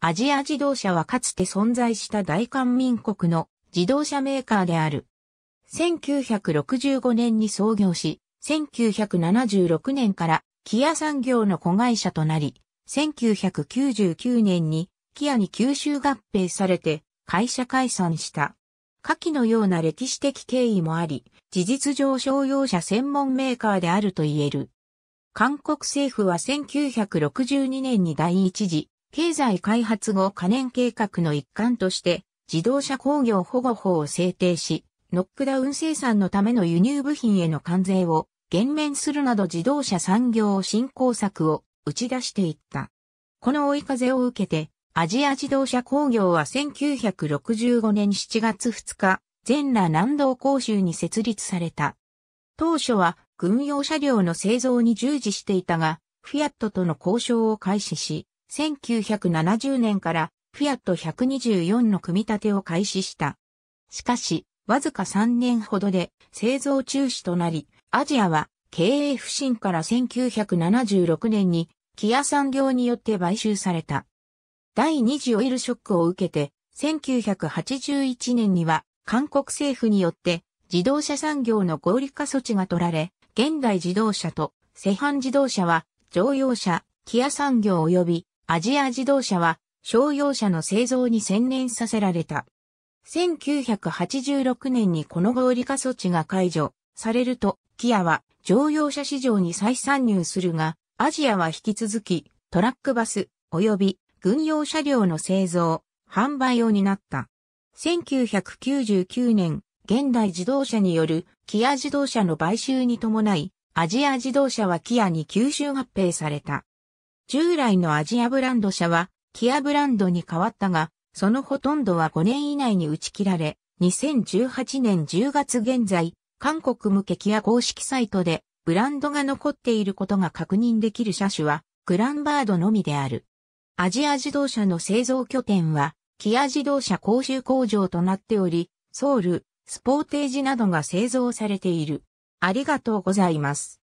アジア自動車はかつて存在した大韓民国の自動車メーカーである。1965年に創業し、1976年からキア産業の子会社となり、1999年にキアに吸収合併されて会社解散した。下記のような歴史的経緯もあり、事実上商用車専門メーカーであると言える。韓国政府は1962年に第一次経済開発後可燃計画の一環として、自動車工業保護法を制定し、ノックダウン生産のための輸入部品への関税を減免するなど自動車産業振興策を打ち出していった。この追い風を受けて、アジア自動車工業は1965年7月2日、全羅南道公州に設立された。当初は軍用車両の製造に従事していたが、フィアットとの交渉を開始し、1970年からフィアット124の組み立てを開始した。しかし、わずか3年ほどで製造中止となり、アジアは経営不振から1976年にキア産業によって買収された。第二次オイルショックを受けて、1981年には韓国政府によって自動車産業の合理化措置が取られ、現代自動車とセハン自動車は乗用車、キア産業及びアジア自動車は商用車の製造に専念させられた。1986年にこの合理化措置が解除されると、キアは乗用車市場に再参入するが、アジアは引き続きトラックバス及び軍用車両の製造、販売を担った。1999年、現代自動車によるキア自動車の買収に伴い、アジア自動車はキアに吸収合併された。従来のアジアブランド車は、キアブランドに変わったが、そのほとんどは5年以内に打ち切られ、2018年10月現在、韓国向けキア公式サイトで、ブランドが残っていることが確認できる車種は、グランバードのみである。アジア自動車の製造拠点は、キア自動車公衆工場となっており、ソウル、スポーテージなどが製造されている。ありがとうございます。